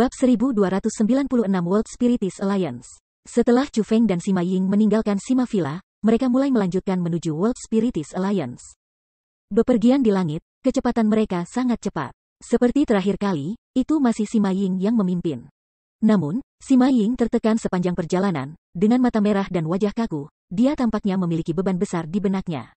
Bab 1296 World Spiritist Alliance Setelah Chu Feng dan Sima Ying meninggalkan Sima Villa, mereka mulai melanjutkan menuju World Spiritist Alliance. Bepergian di langit, kecepatan mereka sangat cepat. Seperti terakhir kali, itu masih Sima Ying yang memimpin. Namun, Sima Ying tertekan sepanjang perjalanan, dengan mata merah dan wajah kaku, dia tampaknya memiliki beban besar di benaknya.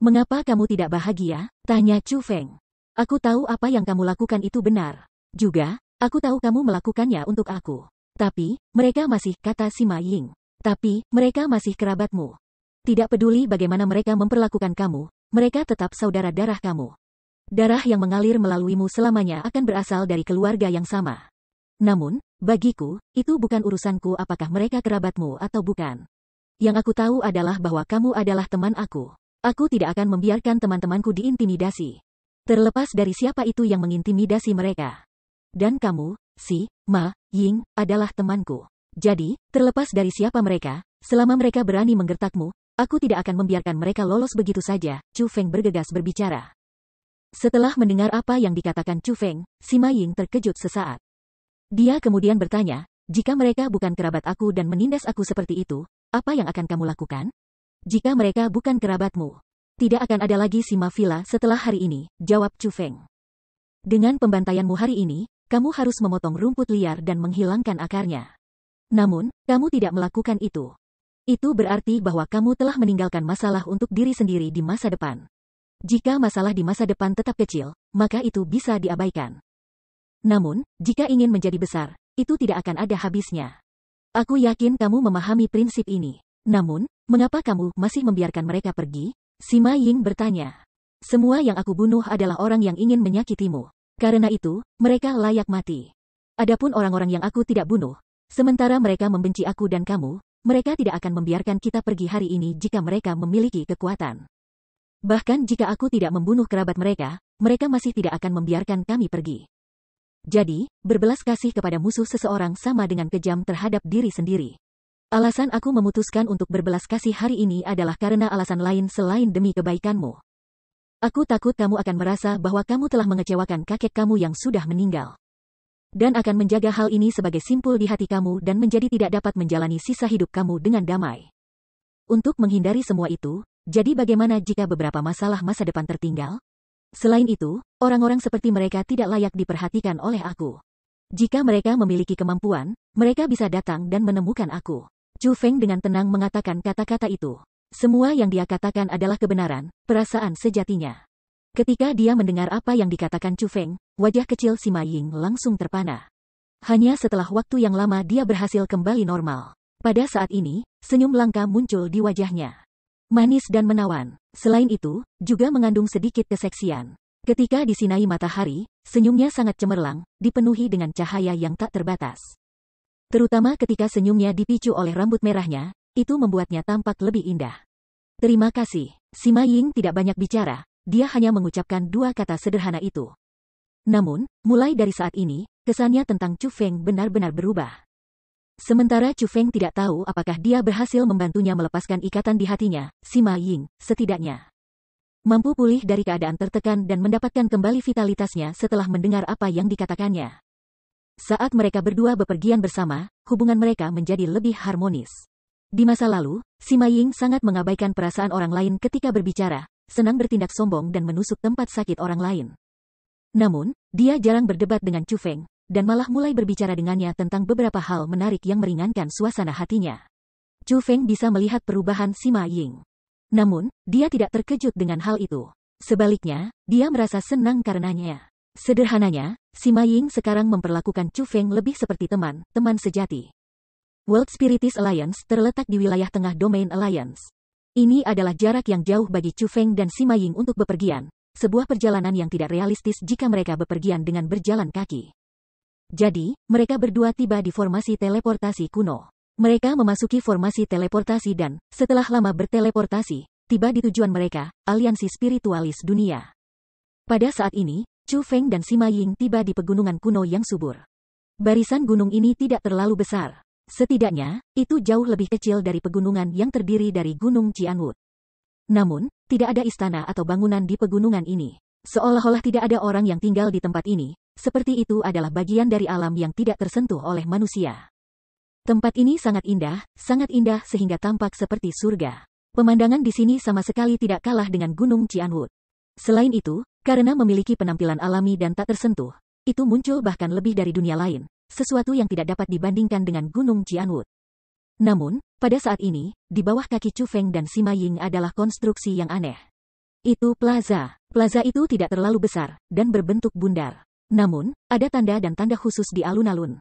Mengapa kamu tidak bahagia? Tanya Chu Feng. Aku tahu apa yang kamu lakukan itu benar. Juga, Aku tahu kamu melakukannya untuk aku. Tapi, mereka masih, kata si Ma Ying. Tapi, mereka masih kerabatmu. Tidak peduli bagaimana mereka memperlakukan kamu, mereka tetap saudara darah kamu. Darah yang mengalir melaluimu selamanya akan berasal dari keluarga yang sama. Namun, bagiku, itu bukan urusanku apakah mereka kerabatmu atau bukan. Yang aku tahu adalah bahwa kamu adalah teman aku. Aku tidak akan membiarkan teman-temanku diintimidasi. Terlepas dari siapa itu yang mengintimidasi mereka. Dan kamu, si, Ma, Ying, adalah temanku. Jadi, terlepas dari siapa mereka, selama mereka berani menggertakmu, aku tidak akan membiarkan mereka lolos begitu saja, Chu Feng bergegas berbicara. Setelah mendengar apa yang dikatakan Chu Feng, si Ma Ying terkejut sesaat. Dia kemudian bertanya, jika mereka bukan kerabat aku dan menindas aku seperti itu, apa yang akan kamu lakukan? Jika mereka bukan kerabatmu, tidak akan ada lagi si Vila setelah hari ini, jawab Chu Feng. Dengan pembantaianmu hari ini, kamu harus memotong rumput liar dan menghilangkan akarnya. Namun, kamu tidak melakukan itu. Itu berarti bahwa kamu telah meninggalkan masalah untuk diri sendiri di masa depan. Jika masalah di masa depan tetap kecil, maka itu bisa diabaikan. Namun, jika ingin menjadi besar, itu tidak akan ada habisnya. Aku yakin kamu memahami prinsip ini. Namun, mengapa kamu masih membiarkan mereka pergi? Sima Ying bertanya. Semua yang aku bunuh adalah orang yang ingin menyakitimu. Karena itu, mereka layak mati. Adapun orang-orang yang aku tidak bunuh, sementara mereka membenci aku dan kamu, mereka tidak akan membiarkan kita pergi hari ini jika mereka memiliki kekuatan. Bahkan jika aku tidak membunuh kerabat mereka, mereka masih tidak akan membiarkan kami pergi. Jadi, berbelas kasih kepada musuh seseorang sama dengan kejam terhadap diri sendiri. Alasan aku memutuskan untuk berbelas kasih hari ini adalah karena alasan lain selain demi kebaikanmu. Aku takut kamu akan merasa bahwa kamu telah mengecewakan kakek kamu yang sudah meninggal. Dan akan menjaga hal ini sebagai simpul di hati kamu dan menjadi tidak dapat menjalani sisa hidup kamu dengan damai. Untuk menghindari semua itu, jadi bagaimana jika beberapa masalah masa depan tertinggal? Selain itu, orang-orang seperti mereka tidak layak diperhatikan oleh aku. Jika mereka memiliki kemampuan, mereka bisa datang dan menemukan aku. Chu Feng dengan tenang mengatakan kata-kata itu. Semua yang dia katakan adalah kebenaran, perasaan sejatinya. Ketika dia mendengar apa yang dikatakan Chu Feng, wajah kecil Sima Ying langsung terpana. Hanya setelah waktu yang lama dia berhasil kembali normal. Pada saat ini, senyum langka muncul di wajahnya. Manis dan menawan. Selain itu, juga mengandung sedikit keseksian. Ketika disinai matahari, senyumnya sangat cemerlang, dipenuhi dengan cahaya yang tak terbatas. Terutama ketika senyumnya dipicu oleh rambut merahnya, itu membuatnya tampak lebih indah. Terima kasih. Sima Ying tidak banyak bicara, dia hanya mengucapkan dua kata sederhana itu. Namun, mulai dari saat ini, kesannya tentang Chu Feng benar-benar berubah. Sementara Chu Feng tidak tahu apakah dia berhasil membantunya melepaskan ikatan di hatinya, Sima Ying, setidaknya. Mampu pulih dari keadaan tertekan dan mendapatkan kembali vitalitasnya setelah mendengar apa yang dikatakannya. Saat mereka berdua bepergian bersama, hubungan mereka menjadi lebih harmonis. Di masa lalu, Sima Ying sangat mengabaikan perasaan orang lain ketika berbicara, senang bertindak sombong dan menusuk tempat sakit orang lain. Namun, dia jarang berdebat dengan Chu Feng, dan malah mulai berbicara dengannya tentang beberapa hal menarik yang meringankan suasana hatinya. Chu Feng bisa melihat perubahan Sima Ying. Namun, dia tidak terkejut dengan hal itu. Sebaliknya, dia merasa senang karenanya. Sederhananya, Sima Ying sekarang memperlakukan Chu Feng lebih seperti teman, teman sejati. World Spiritist Alliance terletak di wilayah tengah domain Alliance. Ini adalah jarak yang jauh bagi Chu Feng dan Sima Ying untuk bepergian, sebuah perjalanan yang tidak realistis jika mereka bepergian dengan berjalan kaki. Jadi, mereka berdua tiba di formasi teleportasi kuno. Mereka memasuki formasi teleportasi dan, setelah lama berteleportasi, tiba di tujuan mereka, aliansi spiritualis dunia. Pada saat ini, Chu Feng dan Sima Ying tiba di pegunungan kuno yang subur. Barisan gunung ini tidak terlalu besar, Setidaknya, itu jauh lebih kecil dari pegunungan yang terdiri dari Gunung Cianwut. Namun, tidak ada istana atau bangunan di pegunungan ini. Seolah-olah tidak ada orang yang tinggal di tempat ini, seperti itu adalah bagian dari alam yang tidak tersentuh oleh manusia. Tempat ini sangat indah, sangat indah sehingga tampak seperti surga. Pemandangan di sini sama sekali tidak kalah dengan Gunung Cianwut. Selain itu, karena memiliki penampilan alami dan tak tersentuh, itu muncul bahkan lebih dari dunia lain, sesuatu yang tidak dapat dibandingkan dengan Gunung Jianwut. Namun, pada saat ini, di bawah kaki Chu Feng dan Sima Ying adalah konstruksi yang aneh. Itu plaza. Plaza itu tidak terlalu besar, dan berbentuk bundar. Namun, ada tanda dan tanda khusus di alun-alun.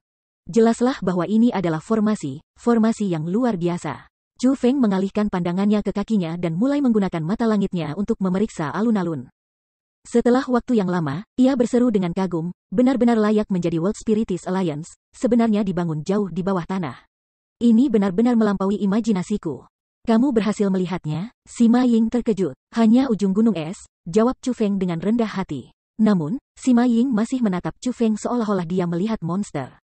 Jelaslah bahwa ini adalah formasi, formasi yang luar biasa. Chu Feng mengalihkan pandangannya ke kakinya dan mulai menggunakan mata langitnya untuk memeriksa alun-alun. Setelah waktu yang lama, ia berseru dengan kagum, benar-benar layak menjadi World Spiritis Alliance, sebenarnya dibangun jauh di bawah tanah. Ini benar-benar melampaui imajinasiku. Kamu berhasil melihatnya? Sima Ying terkejut. Hanya ujung gunung es, jawab Chu Feng dengan rendah hati. Namun, Sima Ying masih menatap Chu Feng seolah-olah dia melihat monster.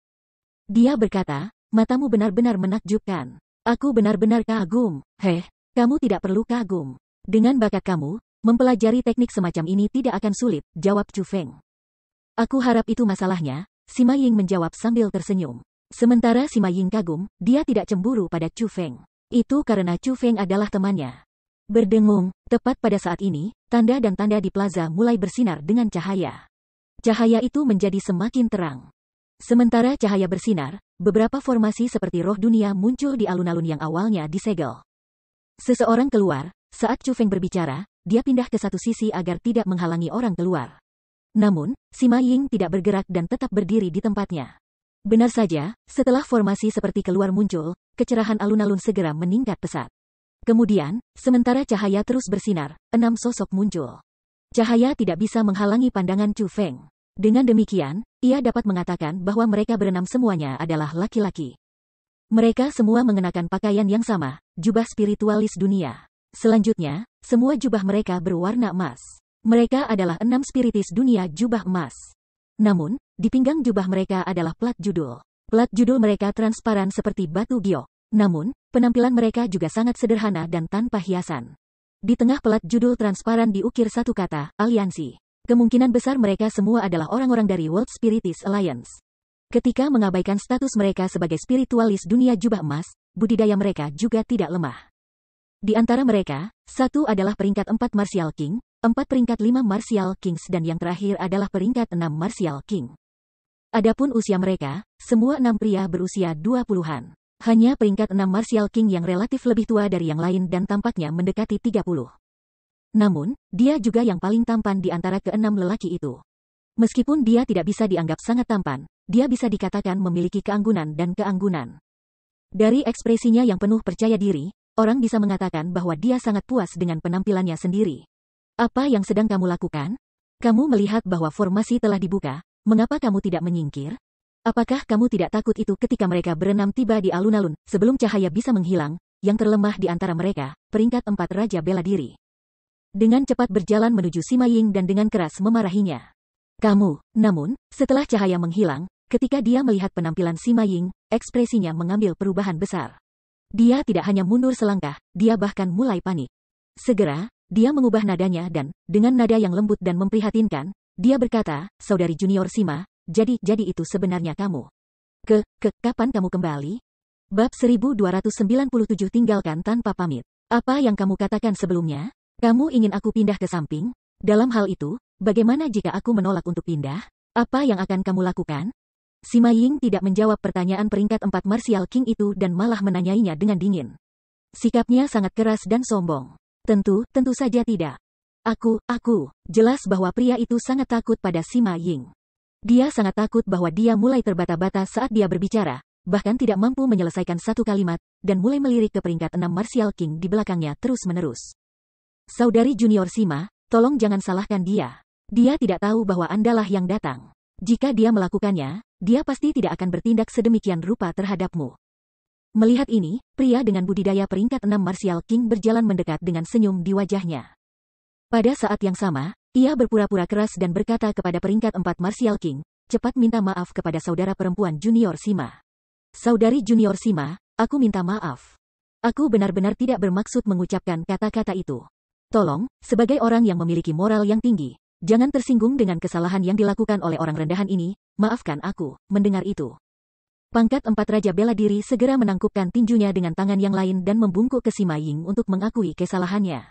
Dia berkata, matamu benar-benar menakjubkan. Aku benar-benar kagum. Heh, kamu tidak perlu kagum. Dengan bakat kamu, Mempelajari teknik semacam ini tidak akan sulit, jawab Chu Feng. Aku harap itu masalahnya, Sima Ying menjawab sambil tersenyum. Sementara Sima Ying kagum, dia tidak cemburu pada Chu Feng. Itu karena Chu Feng adalah temannya. Berdengung, tepat pada saat ini, tanda dan tanda di plaza mulai bersinar dengan cahaya. Cahaya itu menjadi semakin terang. Sementara cahaya bersinar, beberapa formasi seperti roh dunia muncul di alun-alun yang awalnya disegel. Seseorang keluar, saat Chu Feng berbicara, dia pindah ke satu sisi agar tidak menghalangi orang keluar. Namun, Sima Ying tidak bergerak dan tetap berdiri di tempatnya. Benar saja, setelah formasi seperti keluar muncul, kecerahan alun-alun segera meningkat pesat. Kemudian, sementara cahaya terus bersinar, enam sosok muncul. Cahaya tidak bisa menghalangi pandangan Chu Feng. Dengan demikian, ia dapat mengatakan bahwa mereka berenam semuanya adalah laki-laki. Mereka semua mengenakan pakaian yang sama, jubah spiritualis dunia. Selanjutnya, semua jubah mereka berwarna emas. Mereka adalah enam spiritis dunia jubah emas. Namun, di pinggang jubah mereka adalah plat judul. Plat judul mereka transparan seperti batu giok. Namun, penampilan mereka juga sangat sederhana dan tanpa hiasan. Di tengah pelat judul transparan diukir satu kata, aliansi. Kemungkinan besar mereka semua adalah orang-orang dari World Spiritis Alliance. Ketika mengabaikan status mereka sebagai spiritualis dunia jubah emas, budidaya mereka juga tidak lemah. Di antara mereka, satu adalah peringkat 4 Martial King, empat peringkat 5 Martial Kings dan yang terakhir adalah peringkat 6 Martial King. Adapun usia mereka, semua enam pria berusia 20-an. Hanya peringkat 6 Martial King yang relatif lebih tua dari yang lain dan tampaknya mendekati 30. Namun, dia juga yang paling tampan di antara keenam lelaki itu. Meskipun dia tidak bisa dianggap sangat tampan, dia bisa dikatakan memiliki keanggunan dan keanggunan. Dari ekspresinya yang penuh percaya diri, orang bisa mengatakan bahwa dia sangat puas dengan penampilannya sendiri. Apa yang sedang kamu lakukan? Kamu melihat bahwa formasi telah dibuka, mengapa kamu tidak menyingkir? Apakah kamu tidak takut itu ketika mereka berenam tiba di alun-alun, sebelum cahaya bisa menghilang, yang terlemah di antara mereka, peringkat empat Raja bela diri. Dengan cepat berjalan menuju Sima Ying dan dengan keras memarahinya. Kamu, namun, setelah cahaya menghilang, ketika dia melihat penampilan Sima Ying, ekspresinya mengambil perubahan besar. Dia tidak hanya mundur selangkah, dia bahkan mulai panik. Segera, dia mengubah nadanya dan, dengan nada yang lembut dan memprihatinkan, dia berkata, Saudari Junior Sima, jadi-jadi itu sebenarnya kamu. Ke, ke, kapan kamu kembali? Bab 1297 tinggalkan tanpa pamit. Apa yang kamu katakan sebelumnya? Kamu ingin aku pindah ke samping? Dalam hal itu, bagaimana jika aku menolak untuk pindah? Apa yang akan kamu lakukan? Sima Ying tidak menjawab pertanyaan peringkat empat Martial King itu dan malah menanyainya dengan dingin. Sikapnya sangat keras dan sombong. Tentu, tentu saja tidak. Aku, aku, jelas bahwa pria itu sangat takut pada Sima Ying. Dia sangat takut bahwa dia mulai terbata-bata saat dia berbicara, bahkan tidak mampu menyelesaikan satu kalimat, dan mulai melirik ke peringkat enam Martial King di belakangnya terus-menerus. Saudari junior Sima, tolong jangan salahkan dia. Dia tidak tahu bahwa Andalah yang datang. Jika dia melakukannya, dia pasti tidak akan bertindak sedemikian rupa terhadapmu. Melihat ini, pria dengan budidaya peringkat 6 Martial King berjalan mendekat dengan senyum di wajahnya. Pada saat yang sama, ia berpura-pura keras dan berkata kepada peringkat empat Martial King, cepat minta maaf kepada saudara perempuan Junior Sima. Saudari Junior Sima, aku minta maaf. Aku benar-benar tidak bermaksud mengucapkan kata-kata itu. Tolong, sebagai orang yang memiliki moral yang tinggi, Jangan tersinggung dengan kesalahan yang dilakukan oleh orang rendahan ini, maafkan aku, mendengar itu. Pangkat empat Raja Bela Diri segera menangkupkan tinjunya dengan tangan yang lain dan membungkuk ke Sima Ying untuk mengakui kesalahannya.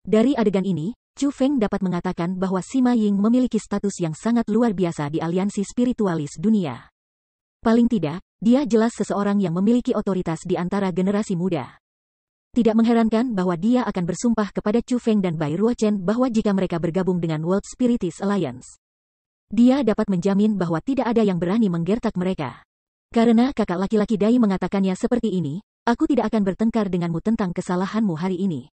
Dari adegan ini, Chu Feng dapat mengatakan bahwa Sima Ying memiliki status yang sangat luar biasa di aliansi spiritualis dunia. Paling tidak, dia jelas seseorang yang memiliki otoritas di antara generasi muda. Tidak mengherankan bahwa dia akan bersumpah kepada Chu Feng dan Bai Ruochen bahwa jika mereka bergabung dengan World Spiritist Alliance, dia dapat menjamin bahwa tidak ada yang berani menggertak mereka. Karena kakak laki-laki Dai mengatakannya seperti ini, aku tidak akan bertengkar denganmu tentang kesalahanmu hari ini.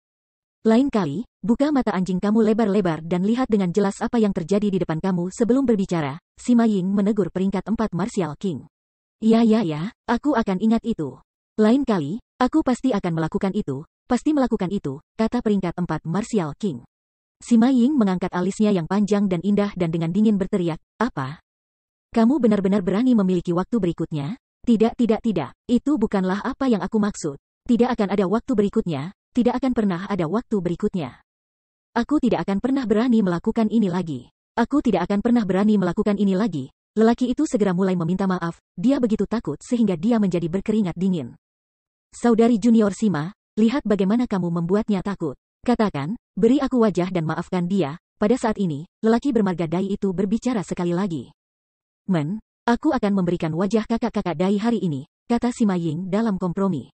Lain kali, buka mata anjing kamu lebar-lebar dan lihat dengan jelas apa yang terjadi di depan kamu sebelum berbicara, Sima Ying menegur peringkat empat Martial King. Ya ya ya, aku akan ingat itu. Lain kali, Aku pasti akan melakukan itu, pasti melakukan itu, kata peringkat empat Martial King. Sima Ying mengangkat alisnya yang panjang dan indah dan dengan dingin berteriak, apa? Kamu benar-benar berani memiliki waktu berikutnya? Tidak, tidak, tidak, itu bukanlah apa yang aku maksud. Tidak akan ada waktu berikutnya, tidak akan pernah ada waktu berikutnya. Aku tidak akan pernah berani melakukan ini lagi. Aku tidak akan pernah berani melakukan ini lagi. Lelaki itu segera mulai meminta maaf, dia begitu takut sehingga dia menjadi berkeringat dingin. Saudari junior Sima, lihat bagaimana kamu membuatnya takut. Katakan, beri aku wajah dan maafkan dia. Pada saat ini, lelaki bermarga Dai itu berbicara sekali lagi. Men, aku akan memberikan wajah kakak-kakak Dai hari ini, kata Sima Ying dalam kompromi.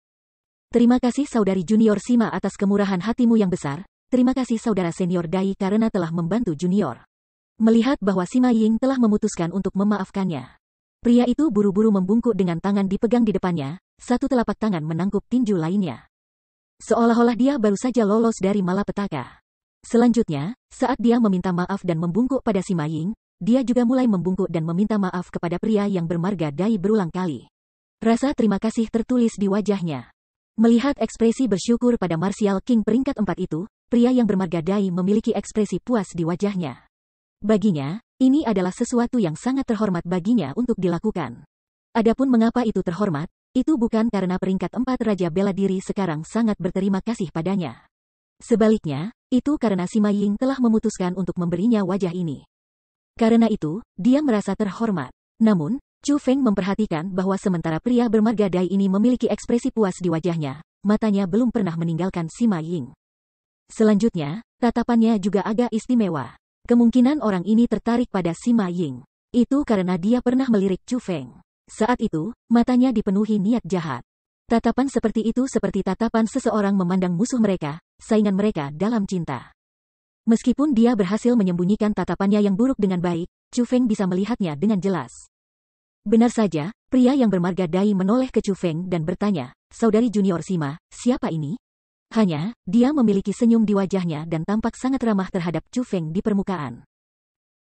Terima kasih saudari junior Sima atas kemurahan hatimu yang besar, terima kasih saudara senior Dai karena telah membantu junior. Melihat bahwa Sima Ying telah memutuskan untuk memaafkannya. Pria itu buru-buru membungkuk dengan tangan dipegang di depannya, satu telapak tangan menangkup tinju lainnya. Seolah-olah dia baru saja lolos dari malapetaka. Selanjutnya, saat dia meminta maaf dan membungkuk pada si Maying, dia juga mulai membungkuk dan meminta maaf kepada pria yang bermarga Dai berulang kali. Rasa terima kasih tertulis di wajahnya. Melihat ekspresi bersyukur pada Martial King peringkat empat itu, pria yang bermarga Dai memiliki ekspresi puas di wajahnya. Baginya, ini adalah sesuatu yang sangat terhormat baginya untuk dilakukan. Adapun mengapa itu terhormat, itu bukan karena peringkat empat Raja Bela Diri sekarang sangat berterima kasih padanya. Sebaliknya, itu karena Sima Ying telah memutuskan untuk memberinya wajah ini. Karena itu, dia merasa terhormat. Namun, Chu Feng memperhatikan bahwa sementara pria bermarga Dai ini memiliki ekspresi puas di wajahnya, matanya belum pernah meninggalkan Sima Ying. Selanjutnya, tatapannya juga agak istimewa. Kemungkinan orang ini tertarik pada Sima Ying. Itu karena dia pernah melirik Chu Feng. Saat itu, matanya dipenuhi niat jahat. Tatapan seperti itu seperti tatapan seseorang memandang musuh mereka, saingan mereka dalam cinta. Meskipun dia berhasil menyembunyikan tatapannya yang buruk dengan baik, Chu Feng bisa melihatnya dengan jelas. Benar saja, pria yang bermarga Dai menoleh ke Chu Feng dan bertanya, Saudari Junior Sima, siapa ini? Hanya, dia memiliki senyum di wajahnya dan tampak sangat ramah terhadap Chu Feng di permukaan.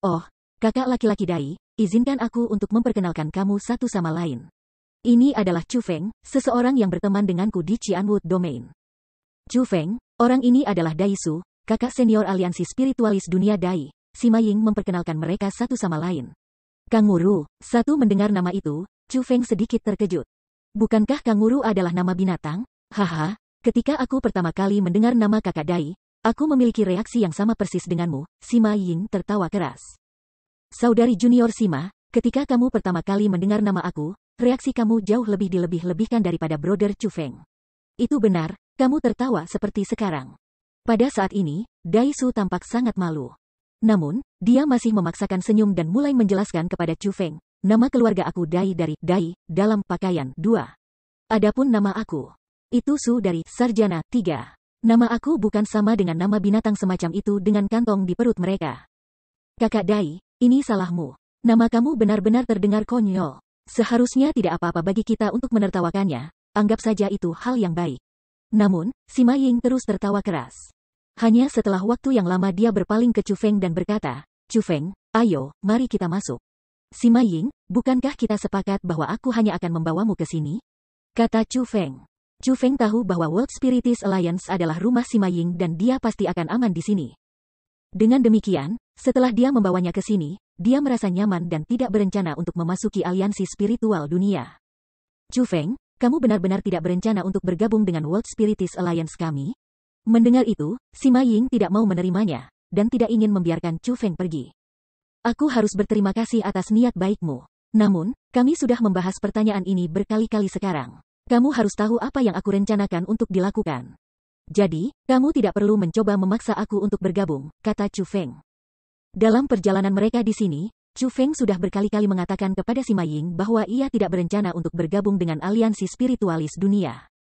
Oh, kakak laki-laki Dai, izinkan aku untuk memperkenalkan kamu satu sama lain. Ini adalah Chu Feng, seseorang yang berteman denganku di Qianwood Domain. Chu Feng, orang ini adalah Dai Su, kakak senior aliansi spiritualis dunia Dai. Sima Ying memperkenalkan mereka satu sama lain. Kang Wuru, satu mendengar nama itu, Chu Feng sedikit terkejut. Bukankah Kang Wuru adalah nama binatang? Haha, ketika aku pertama kali mendengar nama kakak Dai, aku memiliki reaksi yang sama persis denganmu, Sima Ying tertawa keras. Saudari junior Sima, ketika kamu pertama kali mendengar nama aku, reaksi kamu jauh lebih dilebih-lebihkan daripada brother Chu Feng. Itu benar, kamu tertawa seperti sekarang. Pada saat ini, Daisu tampak sangat malu. Namun, dia masih memaksakan senyum dan mulai menjelaskan kepada Chu Feng, nama keluarga aku Dai dari Dai, dalam pakaian dua. Adapun nama aku, itu Su dari Sarjana tiga. Nama aku bukan sama dengan nama binatang semacam itu dengan kantong di perut mereka. Kakak Dai, ini salahmu. Nama kamu benar-benar terdengar konyol. Seharusnya tidak apa-apa bagi kita untuk menertawakannya, anggap saja itu hal yang baik. Namun, Sima Ying terus tertawa keras. Hanya setelah waktu yang lama dia berpaling ke Chu Feng dan berkata, Chu Feng, ayo, mari kita masuk. Sima Ying, bukankah kita sepakat bahwa aku hanya akan membawamu ke sini? Kata Chu Feng. Chu Feng tahu bahwa World Spiritis Alliance adalah rumah Sima Ying dan dia pasti akan aman di sini. Dengan demikian, setelah dia membawanya ke sini, dia merasa nyaman dan tidak berencana untuk memasuki aliansi spiritual dunia. Chu Feng, kamu benar-benar tidak berencana untuk bergabung dengan World Spiritist Alliance kami? Mendengar itu, Sima Ying tidak mau menerimanya, dan tidak ingin membiarkan Chu Feng pergi. Aku harus berterima kasih atas niat baikmu. Namun, kami sudah membahas pertanyaan ini berkali-kali sekarang. Kamu harus tahu apa yang aku rencanakan untuk dilakukan. Jadi, kamu tidak perlu mencoba memaksa aku untuk bergabung, kata Chu Feng. Dalam perjalanan mereka di sini, Chu Feng sudah berkali-kali mengatakan kepada Sima Ying bahwa ia tidak berencana untuk bergabung dengan aliansi spiritualis dunia.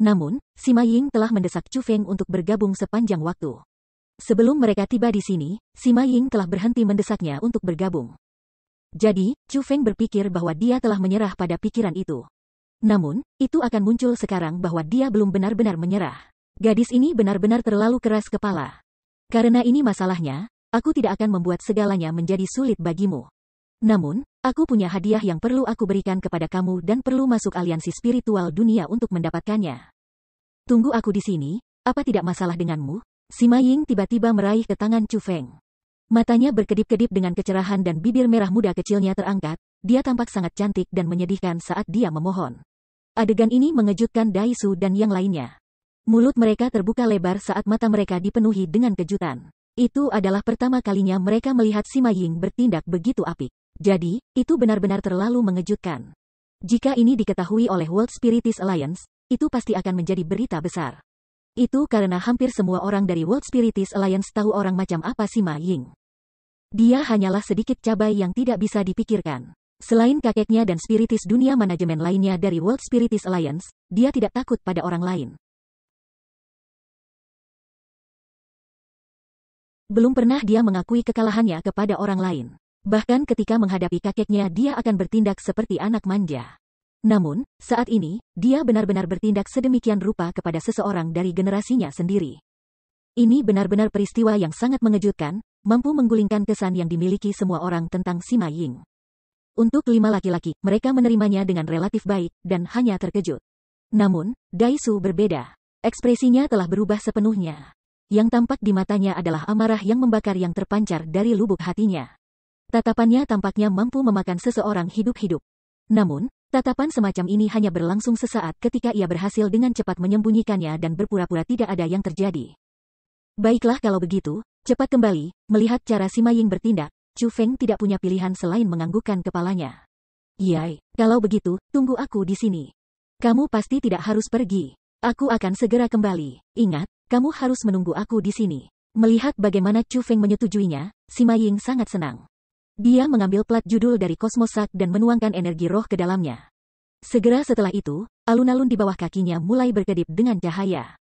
Namun, Sima Ying telah mendesak Chu Feng untuk bergabung sepanjang waktu. Sebelum mereka tiba di sini, Sima Ying telah berhenti mendesaknya untuk bergabung. Jadi, Chu Feng berpikir bahwa dia telah menyerah pada pikiran itu. Namun, itu akan muncul sekarang bahwa dia belum benar-benar menyerah. Gadis ini benar-benar terlalu keras kepala. Karena ini masalahnya, Aku tidak akan membuat segalanya menjadi sulit bagimu. Namun, aku punya hadiah yang perlu aku berikan kepada kamu dan perlu masuk aliansi spiritual dunia untuk mendapatkannya. Tunggu aku di sini, apa tidak masalah denganmu? Sima Ying tiba-tiba meraih ke tangan Chu Feng. Matanya berkedip-kedip dengan kecerahan dan bibir merah muda kecilnya terangkat, dia tampak sangat cantik dan menyedihkan saat dia memohon. Adegan ini mengejutkan Daisu dan yang lainnya. Mulut mereka terbuka lebar saat mata mereka dipenuhi dengan kejutan. Itu adalah pertama kalinya mereka melihat Sima Ying bertindak begitu apik. Jadi, itu benar-benar terlalu mengejutkan. Jika ini diketahui oleh World Spiritist Alliance, itu pasti akan menjadi berita besar. Itu karena hampir semua orang dari World Spiritist Alliance tahu orang macam apa Sima Ying. Dia hanyalah sedikit cabai yang tidak bisa dipikirkan. Selain kakeknya dan spiritis dunia manajemen lainnya dari World Spiritist Alliance, dia tidak takut pada orang lain. Belum pernah dia mengakui kekalahannya kepada orang lain. Bahkan ketika menghadapi kakeknya dia akan bertindak seperti anak manja. Namun, saat ini, dia benar-benar bertindak sedemikian rupa kepada seseorang dari generasinya sendiri. Ini benar-benar peristiwa yang sangat mengejutkan, mampu menggulingkan kesan yang dimiliki semua orang tentang Sima Ying. Untuk lima laki-laki, mereka menerimanya dengan relatif baik, dan hanya terkejut. Namun, Daisu berbeda. Ekspresinya telah berubah sepenuhnya. Yang tampak di matanya adalah amarah yang membakar yang terpancar dari lubuk hatinya. Tatapannya tampaknya mampu memakan seseorang hidup-hidup. Namun, tatapan semacam ini hanya berlangsung sesaat ketika ia berhasil dengan cepat menyembunyikannya dan berpura-pura tidak ada yang terjadi. Baiklah kalau begitu, cepat kembali, melihat cara si Maying bertindak, Chu Feng tidak punya pilihan selain menganggukkan kepalanya. Yai, kalau begitu, tunggu aku di sini. Kamu pasti tidak harus pergi. Aku akan segera kembali. Ingat, kamu harus menunggu aku di sini. Melihat bagaimana Chu Feng menyetujuinya, Sima Ying sangat senang. Dia mengambil plat judul dari Kosmosak dan menuangkan energi roh ke dalamnya. Segera setelah itu, alun-alun di bawah kakinya mulai berkedip dengan cahaya.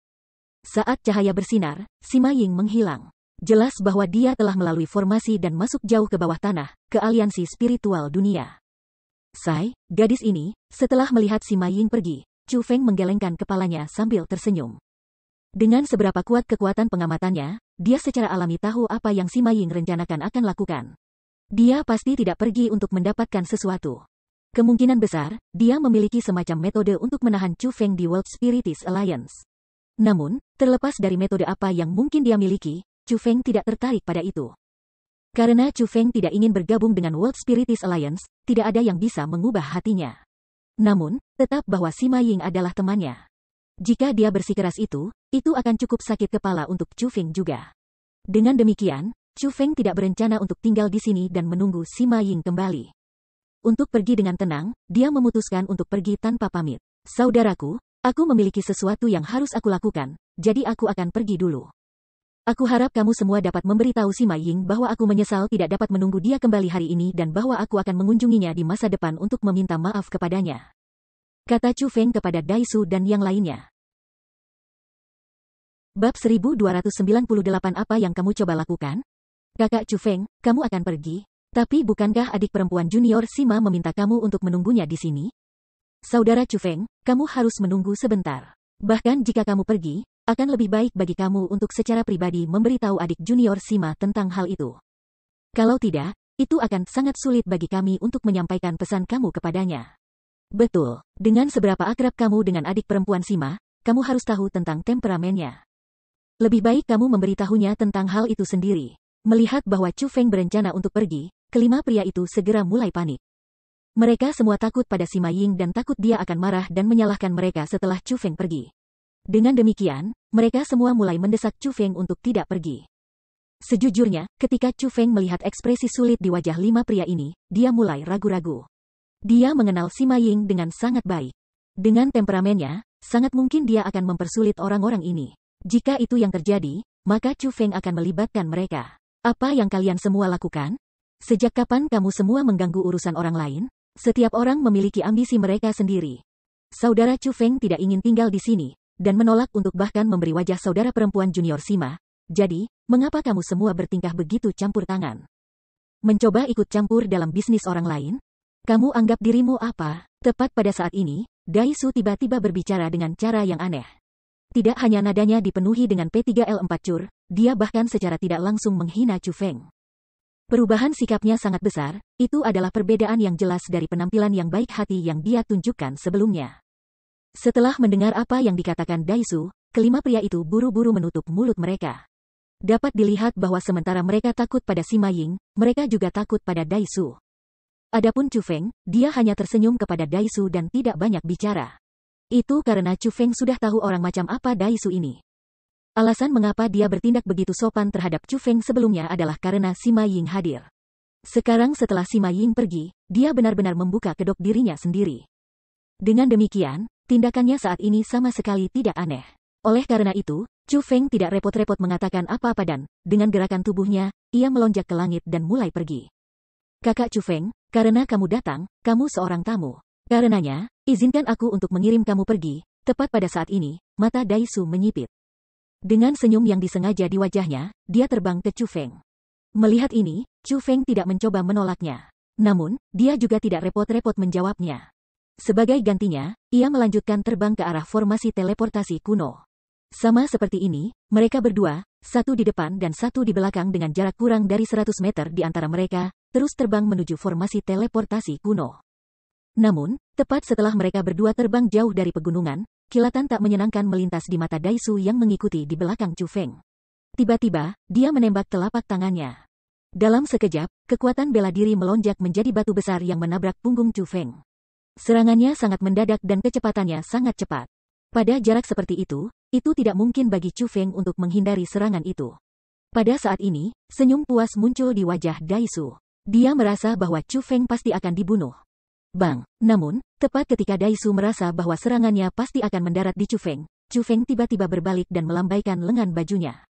Saat cahaya bersinar, Sima Ying menghilang. Jelas bahwa dia telah melalui formasi dan masuk jauh ke bawah tanah, ke aliansi spiritual dunia. Sai, gadis ini, setelah melihat Sima Ying pergi, Chu Feng menggelengkan kepalanya sambil tersenyum. Dengan seberapa kuat kekuatan pengamatannya, dia secara alami tahu apa yang Sima Ying rencanakan akan lakukan. Dia pasti tidak pergi untuk mendapatkan sesuatu. Kemungkinan besar, dia memiliki semacam metode untuk menahan Chu Feng di World Spiritis Alliance. Namun, terlepas dari metode apa yang mungkin dia miliki, Chu Feng tidak tertarik pada itu. Karena Chu Feng tidak ingin bergabung dengan World Spiritis Alliance, tidak ada yang bisa mengubah hatinya. Namun, tetap bahwa si Ying adalah temannya. Jika dia bersikeras itu, itu akan cukup sakit kepala untuk Chu Feng juga. Dengan demikian, Chu Feng tidak berencana untuk tinggal di sini dan menunggu si Ying kembali. Untuk pergi dengan tenang, dia memutuskan untuk pergi tanpa pamit. Saudaraku, aku memiliki sesuatu yang harus aku lakukan, jadi aku akan pergi dulu. Aku harap kamu semua dapat memberitahu si Mai Ying bahwa aku menyesal tidak dapat menunggu dia kembali hari ini dan bahwa aku akan mengunjunginya di masa depan untuk meminta maaf kepadanya. Kata Chu Feng kepada Daisu dan yang lainnya. Bab 1298 Apa yang kamu coba lakukan? Kakak Chu Feng, kamu akan pergi. Tapi bukankah adik perempuan junior Sima meminta kamu untuk menunggunya di sini? Saudara Chu Feng, kamu harus menunggu sebentar. Bahkan jika kamu pergi, akan lebih baik bagi kamu untuk secara pribadi memberitahu adik junior Sima tentang hal itu. Kalau tidak, itu akan sangat sulit bagi kami untuk menyampaikan pesan kamu kepadanya. Betul, dengan seberapa akrab kamu dengan adik perempuan Sima, kamu harus tahu tentang temperamennya. Lebih baik kamu memberitahunya tentang hal itu sendiri. Melihat bahwa Chu Feng berencana untuk pergi, kelima pria itu segera mulai panik. Mereka semua takut pada Sima Ying dan takut dia akan marah dan menyalahkan mereka setelah Chu Feng pergi. Dengan demikian, mereka semua mulai mendesak Chu Feng untuk tidak pergi. Sejujurnya, ketika Chu Feng melihat ekspresi sulit di wajah lima pria ini, dia mulai ragu-ragu. Dia mengenal Sima Ying dengan sangat baik. Dengan temperamennya, sangat mungkin dia akan mempersulit orang-orang ini. Jika itu yang terjadi, maka Chu Feng akan melibatkan mereka. Apa yang kalian semua lakukan? Sejak kapan kamu semua mengganggu urusan orang lain? Setiap orang memiliki ambisi mereka sendiri. Saudara Chu Feng tidak ingin tinggal di sini, dan menolak untuk bahkan memberi wajah saudara perempuan junior Sima. Jadi, mengapa kamu semua bertingkah begitu campur tangan? Mencoba ikut campur dalam bisnis orang lain? Kamu anggap dirimu apa? Tepat pada saat ini, Daisu tiba-tiba berbicara dengan cara yang aneh. Tidak hanya nadanya dipenuhi dengan P3L4 cur, dia bahkan secara tidak langsung menghina Chu Feng. Perubahan sikapnya sangat besar, itu adalah perbedaan yang jelas dari penampilan yang baik hati yang dia tunjukkan sebelumnya. Setelah mendengar apa yang dikatakan Daisu, kelima pria itu buru-buru menutup mulut mereka. Dapat dilihat bahwa sementara mereka takut pada Sima Ying, mereka juga takut pada Daisu. Adapun Chu Feng, dia hanya tersenyum kepada Daisu dan tidak banyak bicara. Itu karena Chu Feng sudah tahu orang macam apa Daisu ini. Alasan mengapa dia bertindak begitu sopan terhadap Chu Feng sebelumnya adalah karena Sima Ying hadir. Sekarang setelah Sima Ying pergi, dia benar-benar membuka kedok dirinya sendiri. Dengan demikian, Tindakannya saat ini sama sekali tidak aneh. Oleh karena itu, Chu Feng tidak repot-repot mengatakan apa-apa dan, dengan gerakan tubuhnya, ia melonjak ke langit dan mulai pergi. Kakak Chu Feng, karena kamu datang, kamu seorang tamu. Karenanya, izinkan aku untuk mengirim kamu pergi, tepat pada saat ini, mata Dai Su menyipit. Dengan senyum yang disengaja di wajahnya, dia terbang ke Chu Feng. Melihat ini, Chu Feng tidak mencoba menolaknya. Namun, dia juga tidak repot-repot menjawabnya. Sebagai gantinya, ia melanjutkan terbang ke arah formasi teleportasi kuno. Sama seperti ini, mereka berdua, satu di depan dan satu di belakang dengan jarak kurang dari 100 meter di antara mereka, terus terbang menuju formasi teleportasi kuno. Namun, tepat setelah mereka berdua terbang jauh dari pegunungan, kilatan tak menyenangkan melintas di mata Daisu yang mengikuti di belakang Chu Feng. Tiba-tiba, dia menembak telapak tangannya. Dalam sekejap, kekuatan bela diri melonjak menjadi batu besar yang menabrak punggung Chu Feng. Serangannya sangat mendadak dan kecepatannya sangat cepat. Pada jarak seperti itu, itu tidak mungkin bagi Chu Feng untuk menghindari serangan itu. Pada saat ini, senyum puas muncul di wajah Daisu. Dia merasa bahwa Chu Feng pasti akan dibunuh. Bang, namun, tepat ketika Daisu merasa bahwa serangannya pasti akan mendarat di Chu Feng, Chu Feng tiba-tiba berbalik dan melambaikan lengan bajunya.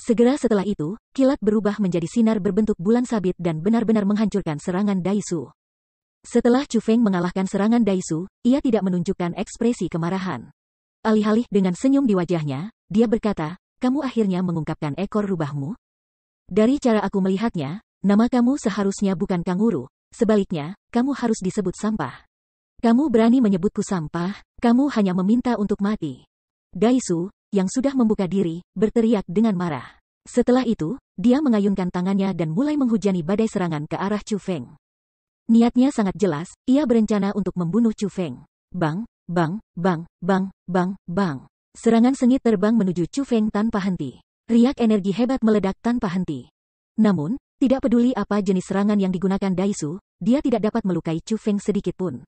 Segera setelah itu, kilat berubah menjadi sinar berbentuk bulan sabit dan benar-benar menghancurkan serangan Daisu. Setelah Chu Feng mengalahkan serangan Daisu, ia tidak menunjukkan ekspresi kemarahan. Alih-alih dengan senyum di wajahnya, dia berkata, kamu akhirnya mengungkapkan ekor rubahmu. Dari cara aku melihatnya, nama kamu seharusnya bukan kanguru, sebaliknya, kamu harus disebut sampah. Kamu berani menyebutku sampah, kamu hanya meminta untuk mati. Daisu, yang sudah membuka diri, berteriak dengan marah. Setelah itu, dia mengayunkan tangannya dan mulai menghujani badai serangan ke arah Chu Feng. Niatnya sangat jelas, ia berencana untuk membunuh Chu Feng. Bang, bang, bang, bang, bang, bang. Serangan sengit terbang menuju Chu Feng tanpa henti. Riak energi hebat meledak tanpa henti. Namun, tidak peduli apa jenis serangan yang digunakan Daisu, dia tidak dapat melukai Chu Feng sedikit pun.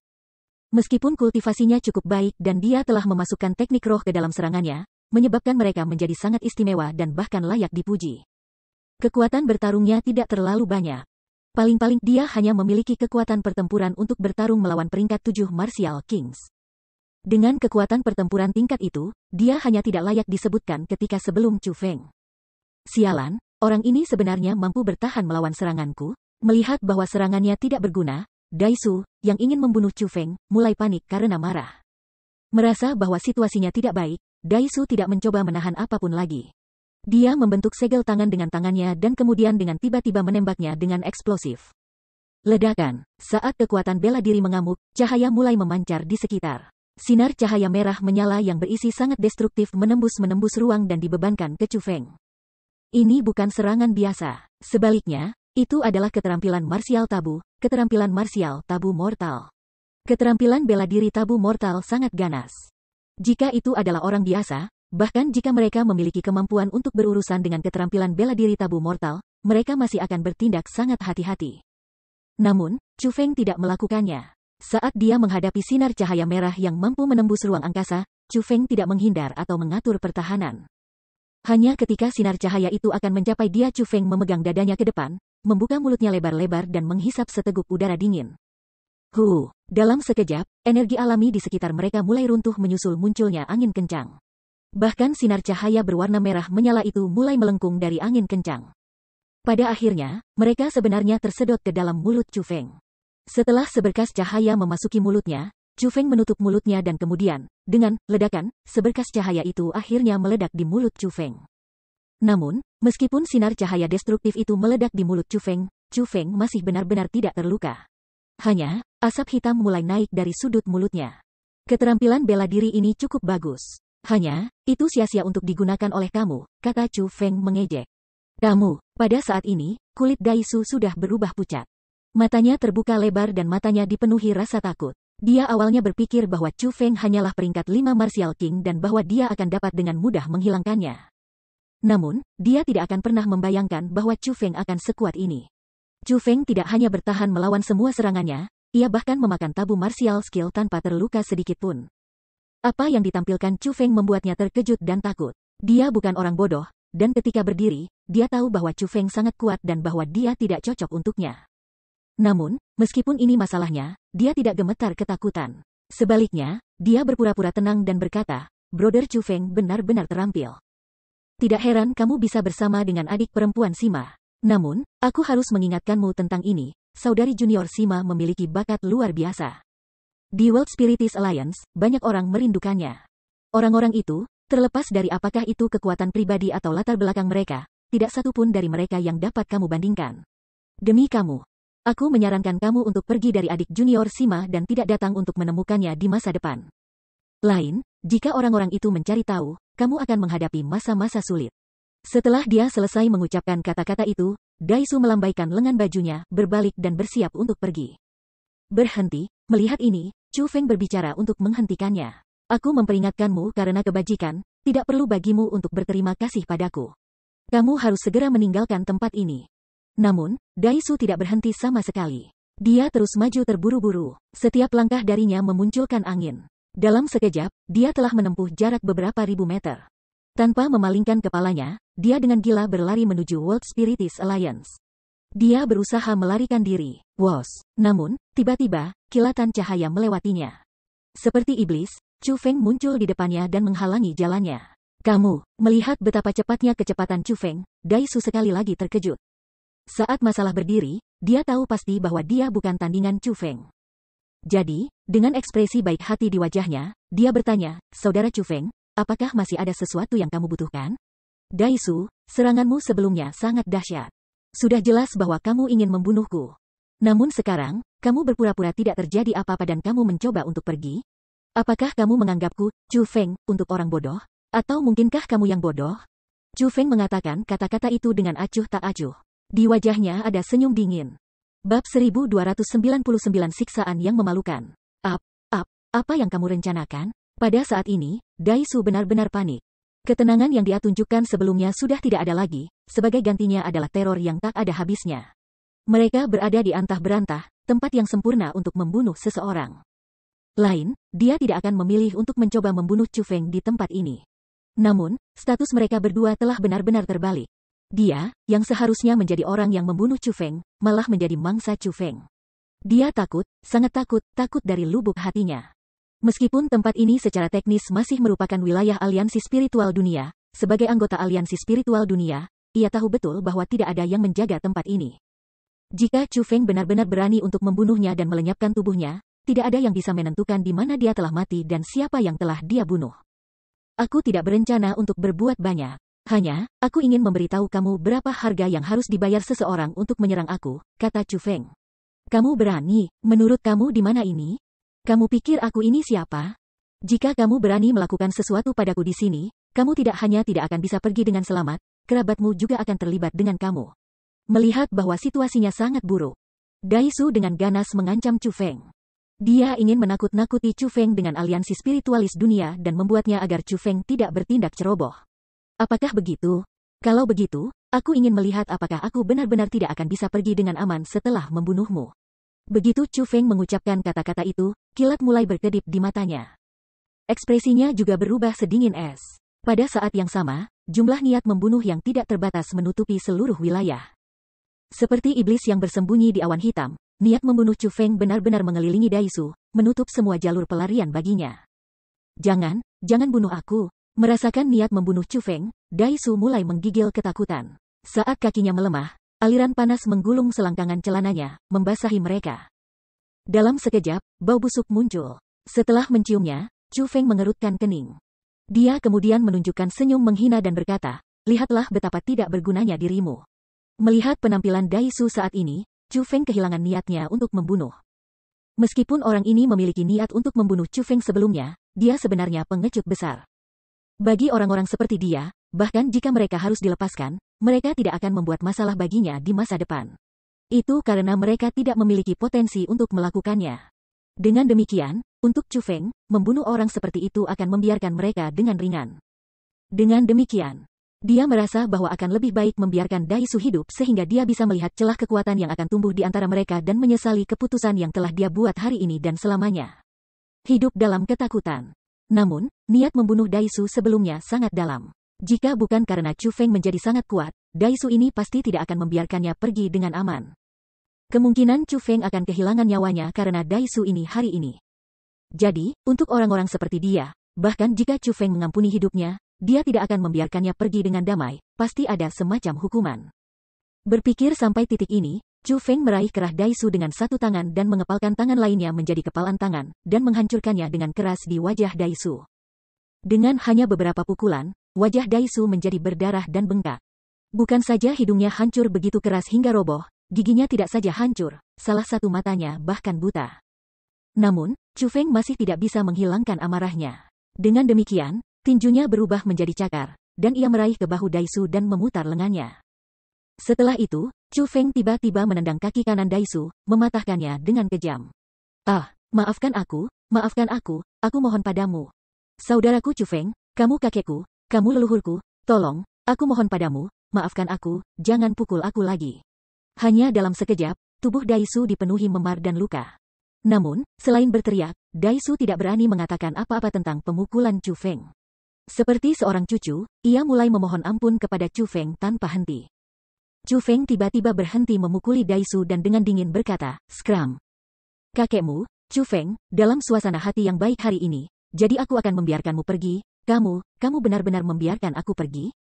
Meskipun kultivasinya cukup baik dan dia telah memasukkan teknik roh ke dalam serangannya, menyebabkan mereka menjadi sangat istimewa dan bahkan layak dipuji. Kekuatan bertarungnya tidak terlalu banyak. Paling-paling dia hanya memiliki kekuatan pertempuran untuk bertarung melawan peringkat tujuh Martial Kings. Dengan kekuatan pertempuran tingkat itu, dia hanya tidak layak disebutkan ketika sebelum Chu Feng. Sialan, orang ini sebenarnya mampu bertahan melawan seranganku, melihat bahwa serangannya tidak berguna, Daisu, yang ingin membunuh Chu Feng, mulai panik karena marah. Merasa bahwa situasinya tidak baik, Daisu tidak mencoba menahan apapun lagi. Dia membentuk segel tangan dengan tangannya dan kemudian dengan tiba-tiba menembaknya dengan eksplosif. Ledakan. Saat kekuatan bela diri mengamuk, cahaya mulai memancar di sekitar. Sinar cahaya merah menyala yang berisi sangat destruktif menembus-menembus ruang dan dibebankan ke Chu Feng. Ini bukan serangan biasa. Sebaliknya, itu adalah keterampilan marsial tabu, keterampilan marsial tabu mortal. Keterampilan bela diri tabu mortal sangat ganas. Jika itu adalah orang biasa, Bahkan jika mereka memiliki kemampuan untuk berurusan dengan keterampilan bela diri tabu mortal, mereka masih akan bertindak sangat hati-hati. Namun, Chu Feng tidak melakukannya. Saat dia menghadapi sinar cahaya merah yang mampu menembus ruang angkasa, Chu Feng tidak menghindar atau mengatur pertahanan. Hanya ketika sinar cahaya itu akan mencapai dia Chu Feng memegang dadanya ke depan, membuka mulutnya lebar-lebar dan menghisap seteguk udara dingin. Hu, dalam sekejap, energi alami di sekitar mereka mulai runtuh menyusul munculnya angin kencang. Bahkan sinar cahaya berwarna merah menyala itu mulai melengkung dari angin kencang. Pada akhirnya, mereka sebenarnya tersedot ke dalam mulut Chu Feng. Setelah seberkas cahaya memasuki mulutnya, Chu Feng menutup mulutnya dan kemudian, dengan ledakan, seberkas cahaya itu akhirnya meledak di mulut Chu Feng. Namun, meskipun sinar cahaya destruktif itu meledak di mulut Chu Feng, Chu Feng masih benar-benar tidak terluka. Hanya, asap hitam mulai naik dari sudut mulutnya. Keterampilan bela diri ini cukup bagus. Hanya, itu sia-sia untuk digunakan oleh kamu, kata Chu Feng mengejek. Kamu, pada saat ini, kulit Daisu sudah berubah pucat. Matanya terbuka lebar dan matanya dipenuhi rasa takut. Dia awalnya berpikir bahwa Chu Feng hanyalah peringkat lima Martial King dan bahwa dia akan dapat dengan mudah menghilangkannya. Namun, dia tidak akan pernah membayangkan bahwa Chu Feng akan sekuat ini. Chu Feng tidak hanya bertahan melawan semua serangannya, ia bahkan memakan tabu martial skill tanpa terluka sedikit pun. Apa yang ditampilkan Chu Feng membuatnya terkejut dan takut. Dia bukan orang bodoh, dan ketika berdiri, dia tahu bahwa Chu Feng sangat kuat dan bahwa dia tidak cocok untuknya. Namun, meskipun ini masalahnya, dia tidak gemetar ketakutan. Sebaliknya, dia berpura-pura tenang dan berkata, Brother Chu Feng benar-benar terampil. Tidak heran kamu bisa bersama dengan adik perempuan Sima. Namun, aku harus mengingatkanmu tentang ini, saudari junior Sima memiliki bakat luar biasa. Di World Spiritist Alliance, banyak orang merindukannya. Orang-orang itu, terlepas dari apakah itu kekuatan pribadi atau latar belakang mereka, tidak satu pun dari mereka yang dapat kamu bandingkan. Demi kamu, aku menyarankan kamu untuk pergi dari adik junior Sima dan tidak datang untuk menemukannya di masa depan. Lain, jika orang-orang itu mencari tahu, kamu akan menghadapi masa-masa sulit. Setelah dia selesai mengucapkan kata-kata itu, Daisu melambaikan lengan bajunya, berbalik dan bersiap untuk pergi. Berhenti, melihat ini, Chu Feng berbicara untuk menghentikannya. Aku memperingatkanmu karena kebajikan, tidak perlu bagimu untuk berterima kasih padaku. Kamu harus segera meninggalkan tempat ini. Namun, Daisu tidak berhenti sama sekali. Dia terus maju terburu-buru, setiap langkah darinya memunculkan angin. Dalam sekejap, dia telah menempuh jarak beberapa ribu meter. Tanpa memalingkan kepalanya, dia dengan gila berlari menuju World Spiritist Alliance. Dia berusaha melarikan diri, Was, Namun, Tiba-tiba, kilatan cahaya melewatinya. Seperti iblis, Chu Feng muncul di depannya dan menghalangi jalannya. Kamu, melihat betapa cepatnya kecepatan Chu Feng, Daisu sekali lagi terkejut. Saat masalah berdiri, dia tahu pasti bahwa dia bukan tandingan Chu Feng. Jadi, dengan ekspresi baik hati di wajahnya, dia bertanya, Saudara Chu Feng, apakah masih ada sesuatu yang kamu butuhkan? Daisu, seranganmu sebelumnya sangat dahsyat. Sudah jelas bahwa kamu ingin membunuhku. Namun sekarang, kamu berpura-pura tidak terjadi apa-apa dan kamu mencoba untuk pergi? Apakah kamu menganggapku, Chu Feng, untuk orang bodoh? Atau mungkinkah kamu yang bodoh? Chu Feng mengatakan kata-kata itu dengan acuh tak acuh. Di wajahnya ada senyum dingin. Bab 1299 Siksaan yang memalukan. Ap, ap, apa yang kamu rencanakan? Pada saat ini, Dai Su benar-benar panik. Ketenangan yang dia tunjukkan sebelumnya sudah tidak ada lagi, sebagai gantinya adalah teror yang tak ada habisnya. Mereka berada di antah berantah, tempat yang sempurna untuk membunuh seseorang. Lain, dia tidak akan memilih untuk mencoba membunuh Chu Feng di tempat ini. Namun, status mereka berdua telah benar-benar terbalik. Dia, yang seharusnya menjadi orang yang membunuh Chu Feng, malah menjadi mangsa Chu Feng. Dia takut, sangat takut, takut dari lubuk hatinya. Meskipun tempat ini secara teknis masih merupakan wilayah aliansi spiritual dunia, sebagai anggota aliansi spiritual dunia, ia tahu betul bahwa tidak ada yang menjaga tempat ini. Jika Chu Feng benar-benar berani untuk membunuhnya dan melenyapkan tubuhnya, tidak ada yang bisa menentukan di mana dia telah mati dan siapa yang telah dia bunuh. Aku tidak berencana untuk berbuat banyak. Hanya, aku ingin memberitahu kamu berapa harga yang harus dibayar seseorang untuk menyerang aku, kata Chu Feng. Kamu berani, menurut kamu di mana ini? Kamu pikir aku ini siapa? Jika kamu berani melakukan sesuatu padaku di sini, kamu tidak hanya tidak akan bisa pergi dengan selamat, kerabatmu juga akan terlibat dengan kamu. Melihat bahwa situasinya sangat buruk, Daisu dengan ganas mengancam Chu Feng. Dia ingin menakut-nakuti Chu Feng dengan aliansi spiritualis dunia dan membuatnya agar Chu Feng tidak bertindak ceroboh. Apakah begitu? Kalau begitu, aku ingin melihat apakah aku benar-benar tidak akan bisa pergi dengan aman setelah membunuhmu. Begitu Chu Feng mengucapkan kata-kata itu, kilat mulai berkedip di matanya. Ekspresinya juga berubah sedingin es. Pada saat yang sama, jumlah niat membunuh yang tidak terbatas menutupi seluruh wilayah. Seperti iblis yang bersembunyi di awan hitam, niat membunuh Chu Feng benar-benar mengelilingi Daisu, menutup semua jalur pelarian baginya. Jangan, jangan bunuh aku. Merasakan niat membunuh Chu Feng, Daisu mulai menggigil ketakutan. Saat kakinya melemah, aliran panas menggulung selangkangan celananya, membasahi mereka. Dalam sekejap, bau busuk muncul. Setelah menciumnya, Chu Feng mengerutkan kening. Dia kemudian menunjukkan senyum menghina dan berkata, lihatlah betapa tidak bergunanya dirimu. Melihat penampilan Daisu saat ini, Chu Feng kehilangan niatnya untuk membunuh. Meskipun orang ini memiliki niat untuk membunuh Chu Feng sebelumnya, dia sebenarnya pengecut besar. Bagi orang-orang seperti dia, bahkan jika mereka harus dilepaskan, mereka tidak akan membuat masalah baginya di masa depan. Itu karena mereka tidak memiliki potensi untuk melakukannya. Dengan demikian, untuk Chu Feng, membunuh orang seperti itu akan membiarkan mereka dengan ringan. Dengan demikian, dia merasa bahwa akan lebih baik membiarkan Daisu hidup sehingga dia bisa melihat celah kekuatan yang akan tumbuh di antara mereka dan menyesali keputusan yang telah dia buat hari ini dan selamanya. Hidup dalam ketakutan. Namun, niat membunuh Daisu sebelumnya sangat dalam. Jika bukan karena Chu Feng menjadi sangat kuat, Daisu ini pasti tidak akan membiarkannya pergi dengan aman. Kemungkinan Chu Feng akan kehilangan nyawanya karena Daisu ini hari ini. Jadi, untuk orang-orang seperti dia, bahkan jika Chu Feng mengampuni hidupnya, dia tidak akan membiarkannya pergi dengan damai, pasti ada semacam hukuman. Berpikir sampai titik ini, Chu Feng meraih kerah Daisu dengan satu tangan dan mengepalkan tangan lainnya menjadi kepalan tangan, dan menghancurkannya dengan keras di wajah Daisu. Dengan hanya beberapa pukulan, wajah Daisu menjadi berdarah dan bengkak. Bukan saja hidungnya hancur begitu keras hingga roboh, giginya tidak saja hancur, salah satu matanya bahkan buta. Namun, Chu Feng masih tidak bisa menghilangkan amarahnya. Dengan demikian, Tinjunya berubah menjadi cakar, dan ia meraih ke bahu Daisu dan memutar lengannya. Setelah itu, Chu Feng tiba-tiba menendang kaki kanan Daisu, mematahkannya dengan kejam. Ah, maafkan aku, maafkan aku, aku mohon padamu. Saudaraku Chu Feng, kamu kakekku, kamu leluhurku, tolong, aku mohon padamu, maafkan aku, jangan pukul aku lagi. Hanya dalam sekejap, tubuh Daisu dipenuhi memar dan luka. Namun, selain berteriak, Daisu tidak berani mengatakan apa-apa tentang pemukulan Chu Feng. Seperti seorang cucu, ia mulai memohon ampun kepada Chu Feng tanpa henti. Chu Feng tiba-tiba berhenti memukuli Daisu dan dengan dingin berkata, Skram. Kakekmu, Chu Feng, dalam suasana hati yang baik hari ini, jadi aku akan membiarkanmu pergi, kamu, kamu benar-benar membiarkan aku pergi?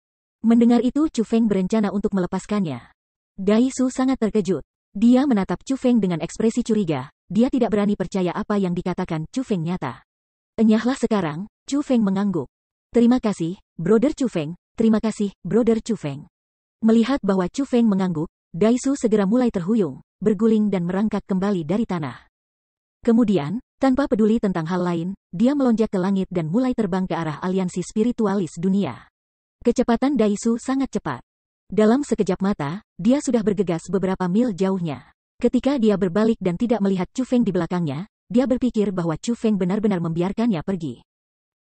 Mendengar itu Chu Feng berencana untuk melepaskannya. Daisu sangat terkejut. Dia menatap Chu Feng dengan ekspresi curiga, dia tidak berani percaya apa yang dikatakan Chu Feng nyata. Enyahlah sekarang, Chu Feng mengangguk. Terima kasih, Brother Chu Feng. Terima kasih, Brother Chu Feng. Melihat bahwa Chu Feng mengangguk, Daisu segera mulai terhuyung, berguling dan merangkak kembali dari tanah. Kemudian, tanpa peduli tentang hal lain, dia melonjak ke langit dan mulai terbang ke arah aliansi spiritualis dunia. Kecepatan Daisu sangat cepat. Dalam sekejap mata, dia sudah bergegas beberapa mil jauhnya. Ketika dia berbalik dan tidak melihat Chu Feng di belakangnya, dia berpikir bahwa Chu Feng benar-benar membiarkannya pergi.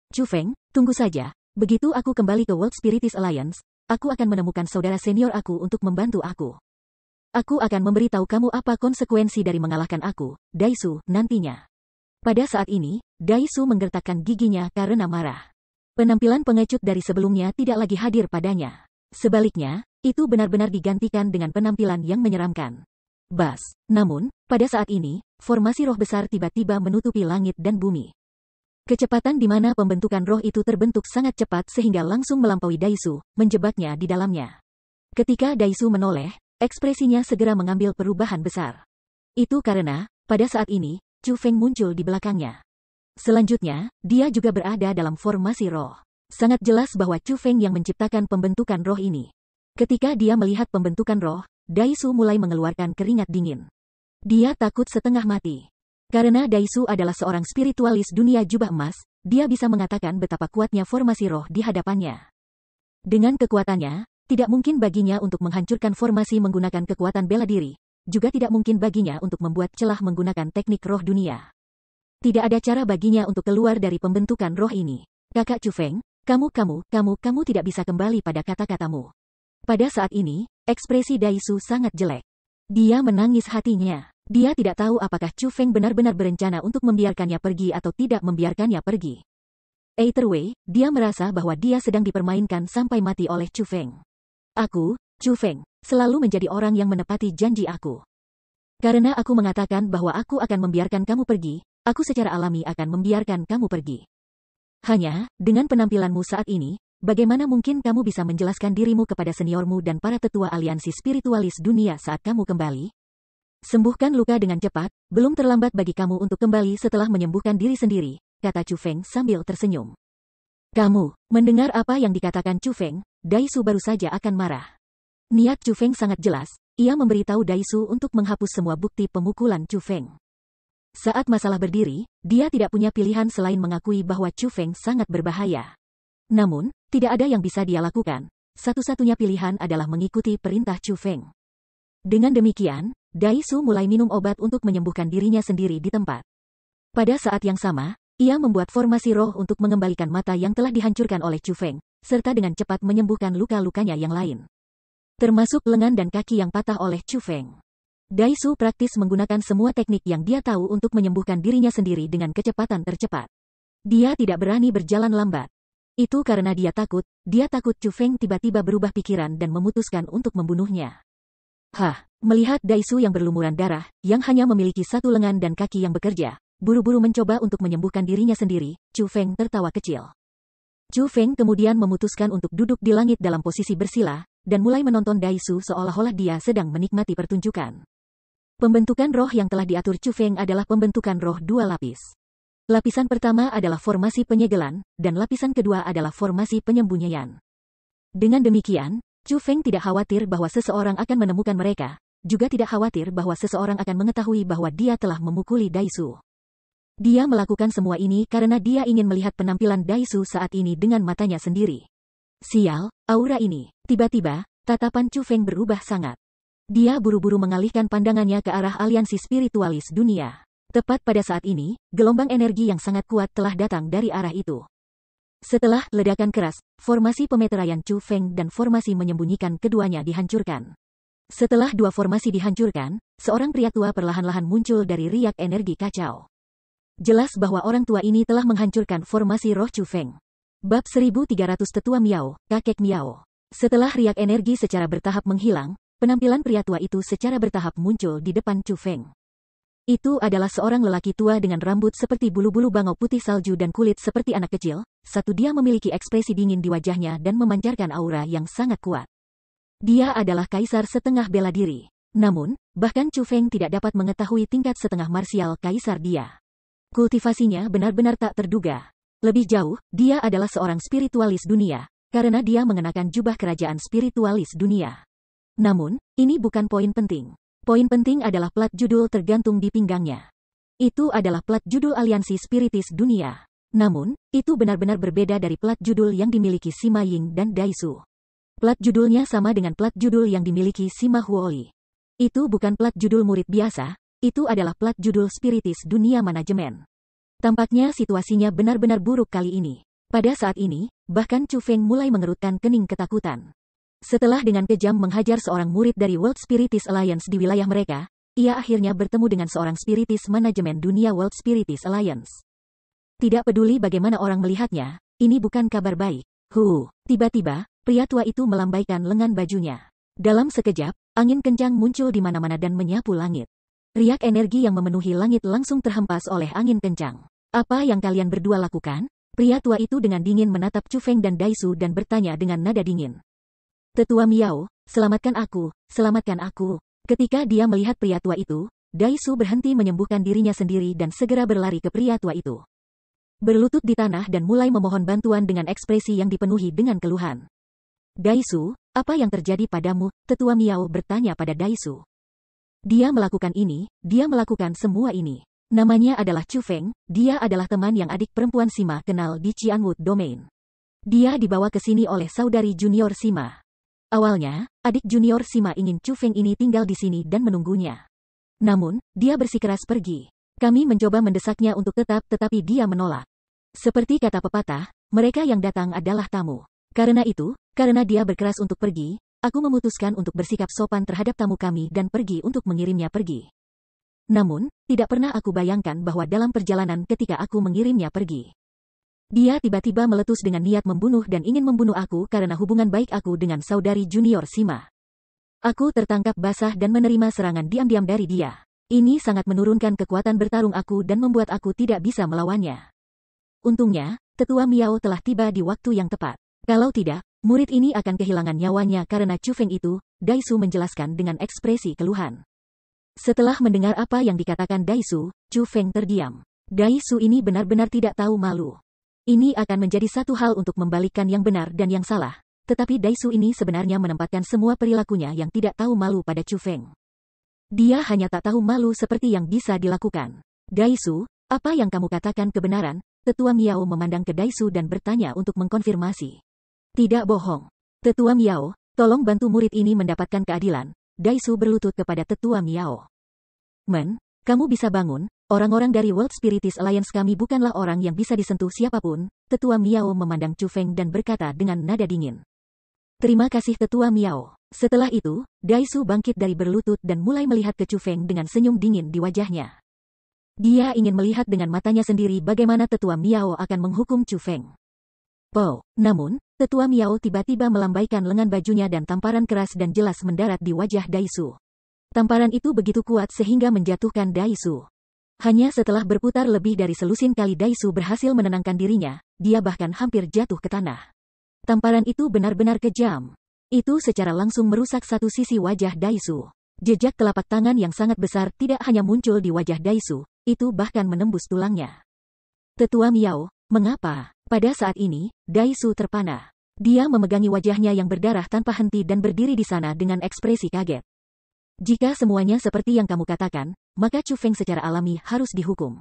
Chu Feng, Tunggu saja, begitu aku kembali ke World Spiritis Alliance, aku akan menemukan saudara senior aku untuk membantu aku. Aku akan memberitahu kamu apa konsekuensi dari mengalahkan aku, Daisu, nantinya. Pada saat ini, Daisu menggertakkan giginya karena marah. Penampilan pengecut dari sebelumnya tidak lagi hadir padanya. Sebaliknya, itu benar-benar digantikan dengan penampilan yang menyeramkan. Bas, namun, pada saat ini, formasi roh besar tiba-tiba menutupi langit dan bumi. Kecepatan di mana pembentukan roh itu terbentuk sangat cepat sehingga langsung melampaui Daisu, menjebaknya di dalamnya. Ketika Daisu menoleh, ekspresinya segera mengambil perubahan besar. Itu karena, pada saat ini, Chu Feng muncul di belakangnya. Selanjutnya, dia juga berada dalam formasi roh. Sangat jelas bahwa Chu Feng yang menciptakan pembentukan roh ini. Ketika dia melihat pembentukan roh, Daisu mulai mengeluarkan keringat dingin. Dia takut setengah mati. Karena Daisu adalah seorang spiritualis dunia jubah emas, dia bisa mengatakan betapa kuatnya formasi roh di hadapannya. Dengan kekuatannya, tidak mungkin baginya untuk menghancurkan formasi menggunakan kekuatan bela diri, juga tidak mungkin baginya untuk membuat celah menggunakan teknik roh dunia. Tidak ada cara baginya untuk keluar dari pembentukan roh ini. Kakak Chu Cufeng, kamu kamu, kamu kamu tidak bisa kembali pada kata-katamu. Pada saat ini, ekspresi Daisu sangat jelek. Dia menangis hatinya. Dia tidak tahu apakah Chu Feng benar-benar berencana untuk membiarkannya pergi atau tidak membiarkannya pergi. Either way, dia merasa bahwa dia sedang dipermainkan sampai mati oleh Chu Feng. Aku, Chu Feng, selalu menjadi orang yang menepati janji aku. Karena aku mengatakan bahwa aku akan membiarkan kamu pergi, aku secara alami akan membiarkan kamu pergi. Hanya, dengan penampilanmu saat ini, bagaimana mungkin kamu bisa menjelaskan dirimu kepada seniormu dan para tetua aliansi spiritualis dunia saat kamu kembali? Sembuhkan luka dengan cepat, belum terlambat bagi kamu untuk kembali setelah menyembuhkan diri sendiri, kata Chu Feng sambil tersenyum. Kamu, mendengar apa yang dikatakan Chu Feng, Daisu baru saja akan marah. Niat Chu Feng sangat jelas, ia memberitahu Daisu untuk menghapus semua bukti pemukulan Chu Feng. Saat masalah berdiri, dia tidak punya pilihan selain mengakui bahwa Chu Feng sangat berbahaya. Namun, tidak ada yang bisa dia lakukan. Satu-satunya pilihan adalah mengikuti perintah Chu Feng. Dengan demikian, Daisu mulai minum obat untuk menyembuhkan dirinya sendiri di tempat. Pada saat yang sama, ia membuat formasi roh untuk mengembalikan mata yang telah dihancurkan oleh Chu Feng, serta dengan cepat menyembuhkan luka-lukanya yang lain. Termasuk lengan dan kaki yang patah oleh Chu Feng. Daisu praktis menggunakan semua teknik yang dia tahu untuk menyembuhkan dirinya sendiri dengan kecepatan tercepat. Dia tidak berani berjalan lambat. Itu karena dia takut, dia takut Chu Feng tiba-tiba berubah pikiran dan memutuskan untuk membunuhnya. Hah, melihat Daisu yang berlumuran darah, yang hanya memiliki satu lengan dan kaki yang bekerja, buru-buru mencoba untuk menyembuhkan dirinya sendiri, Chu Feng tertawa kecil. Chu Feng kemudian memutuskan untuk duduk di langit dalam posisi bersila, dan mulai menonton Daisu seolah-olah dia sedang menikmati pertunjukan. Pembentukan roh yang telah diatur Chu Feng adalah pembentukan roh dua lapis. Lapisan pertama adalah formasi penyegelan, dan lapisan kedua adalah formasi penyembunyian. Dengan demikian, Chu Feng tidak khawatir bahwa seseorang akan menemukan mereka, juga tidak khawatir bahwa seseorang akan mengetahui bahwa dia telah memukuli Daisu. Dia melakukan semua ini karena dia ingin melihat penampilan Daisu saat ini dengan matanya sendiri. Sial, aura ini. Tiba-tiba, tatapan Chu Feng berubah sangat. Dia buru-buru mengalihkan pandangannya ke arah aliansi spiritualis dunia. Tepat pada saat ini, gelombang energi yang sangat kuat telah datang dari arah itu. Setelah ledakan keras, formasi pemeteraian Chu Feng dan formasi menyembunyikan keduanya dihancurkan. Setelah dua formasi dihancurkan, seorang pria tua perlahan-lahan muncul dari riak energi kacau. Jelas bahwa orang tua ini telah menghancurkan formasi roh Chu Feng. Bab 1300 Tetua Miao, Kakek Miao. Setelah riak energi secara bertahap menghilang, penampilan pria tua itu secara bertahap muncul di depan Chu Feng. Itu adalah seorang lelaki tua dengan rambut seperti bulu-bulu bangau putih salju dan kulit seperti anak kecil, satu dia memiliki ekspresi dingin di wajahnya dan memancarkan aura yang sangat kuat. Dia adalah kaisar setengah bela diri. Namun, bahkan Chu Feng tidak dapat mengetahui tingkat setengah marsial kaisar dia. Kultivasinya benar-benar tak terduga. Lebih jauh, dia adalah seorang spiritualis dunia, karena dia mengenakan jubah kerajaan spiritualis dunia. Namun, ini bukan poin penting. Poin penting adalah plat judul tergantung di pinggangnya. Itu adalah plat judul aliansi spiritis dunia. Namun, itu benar-benar berbeda dari plat judul yang dimiliki Sima Ying dan Daisu. Plat judulnya sama dengan plat judul yang dimiliki Sima Huoli. Itu bukan plat judul murid biasa, itu adalah plat judul spiritis dunia manajemen. Tampaknya situasinya benar-benar buruk kali ini. Pada saat ini, bahkan Chu Feng mulai mengerutkan kening ketakutan. Setelah dengan kejam menghajar seorang murid dari World Spiritis Alliance di wilayah mereka, ia akhirnya bertemu dengan seorang spiritis manajemen dunia World Spiritis Alliance. Tidak peduli bagaimana orang melihatnya, ini bukan kabar baik. Hu, tiba-tiba, pria tua itu melambaikan lengan bajunya. Dalam sekejap, angin kencang muncul di mana-mana dan menyapu langit. Riak energi yang memenuhi langit langsung terhempas oleh angin kencang. Apa yang kalian berdua lakukan? Pria tua itu dengan dingin menatap Chu Feng dan Daisu dan bertanya dengan nada dingin. Tetua Miao, selamatkan aku, selamatkan aku. Ketika dia melihat pria tua itu, Daisu berhenti menyembuhkan dirinya sendiri dan segera berlari ke pria tua itu. Berlutut di tanah dan mulai memohon bantuan dengan ekspresi yang dipenuhi dengan keluhan. Daisu, apa yang terjadi padamu? Tetua Miao bertanya pada Daisu. Dia melakukan ini, dia melakukan semua ini. Namanya adalah Chu Feng, dia adalah teman yang adik perempuan Sima kenal di Cianwood Domain. Dia dibawa ke sini oleh saudari junior Sima. Awalnya, adik junior Sima ingin Chu Feng ini tinggal di sini dan menunggunya. Namun, dia bersikeras pergi. Kami mencoba mendesaknya untuk tetap tetapi dia menolak. Seperti kata pepatah, mereka yang datang adalah tamu. Karena itu, karena dia berkeras untuk pergi, aku memutuskan untuk bersikap sopan terhadap tamu kami dan pergi untuk mengirimnya pergi. Namun, tidak pernah aku bayangkan bahwa dalam perjalanan ketika aku mengirimnya pergi, dia tiba-tiba meletus dengan niat membunuh dan ingin membunuh aku karena hubungan baik aku dengan saudari junior Sima. Aku tertangkap basah dan menerima serangan diam-diam dari dia. Ini sangat menurunkan kekuatan bertarung aku dan membuat aku tidak bisa melawannya. Untungnya, tetua Miao telah tiba di waktu yang tepat. Kalau tidak, murid ini akan kehilangan nyawanya karena Chu Feng itu, Daisu menjelaskan dengan ekspresi keluhan. Setelah mendengar apa yang dikatakan Daisu, Chu Feng terdiam. Daisu ini benar-benar tidak tahu malu. Ini akan menjadi satu hal untuk membalikkan yang benar dan yang salah. Tetapi Daisu ini sebenarnya menempatkan semua perilakunya yang tidak tahu malu pada Chu Feng. Dia hanya tak tahu malu seperti yang bisa dilakukan. Daisu, apa yang kamu katakan kebenaran? Tetua Miao memandang ke Daisu dan bertanya untuk mengkonfirmasi. Tidak bohong. Tetua Miao, tolong bantu murid ini mendapatkan keadilan. Daisu berlutut kepada Tetua Miao. Men, kamu bisa bangun, orang-orang dari World Spiritist Alliance kami bukanlah orang yang bisa disentuh siapapun, Tetua Miao memandang Chu Feng dan berkata dengan nada dingin. Terima kasih tetua Miao. Setelah itu, Daisu bangkit dari berlutut dan mulai melihat ke Chu Feng dengan senyum dingin di wajahnya. Dia ingin melihat dengan matanya sendiri bagaimana tetua Miao akan menghukum Chu Feng. Po, namun, tetua Miao tiba-tiba melambaikan lengan bajunya dan tamparan keras dan jelas mendarat di wajah Daisu. Tamparan itu begitu kuat sehingga menjatuhkan Daisu. Hanya setelah berputar lebih dari selusin kali Daisu berhasil menenangkan dirinya, dia bahkan hampir jatuh ke tanah. Tamparan itu benar-benar kejam. Itu secara langsung merusak satu sisi wajah Daisu. Jejak telapak tangan yang sangat besar tidak hanya muncul di wajah Daisu, itu bahkan menembus tulangnya. Tetua Miao, mengapa? Pada saat ini, Daisu terpana. Dia memegangi wajahnya yang berdarah tanpa henti dan berdiri di sana dengan ekspresi kaget. Jika semuanya seperti yang kamu katakan, maka Chu Feng secara alami harus dihukum.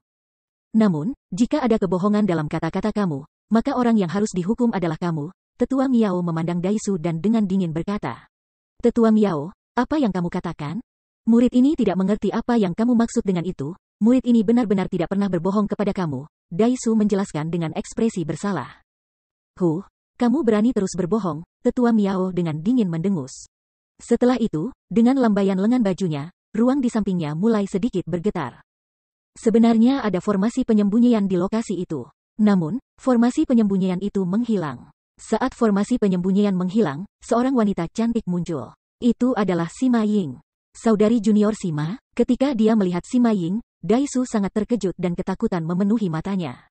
Namun, jika ada kebohongan dalam kata-kata kamu, maka orang yang harus dihukum adalah kamu, tetua Miao memandang Daisu dan dengan dingin berkata. Tetua Miao, apa yang kamu katakan? Murid ini tidak mengerti apa yang kamu maksud dengan itu, murid ini benar-benar tidak pernah berbohong kepada kamu, Daisu menjelaskan dengan ekspresi bersalah. Hu, kamu berani terus berbohong, tetua Miao dengan dingin mendengus. Setelah itu, dengan lambaian lengan bajunya, ruang di sampingnya mulai sedikit bergetar. Sebenarnya ada formasi penyembunyian di lokasi itu. Namun, formasi penyembunyian itu menghilang. Saat formasi penyembunyian menghilang, seorang wanita cantik muncul. Itu adalah Sima Ying. Saudari junior Sima, ketika dia melihat Sima Ying, Daisu sangat terkejut dan ketakutan memenuhi matanya.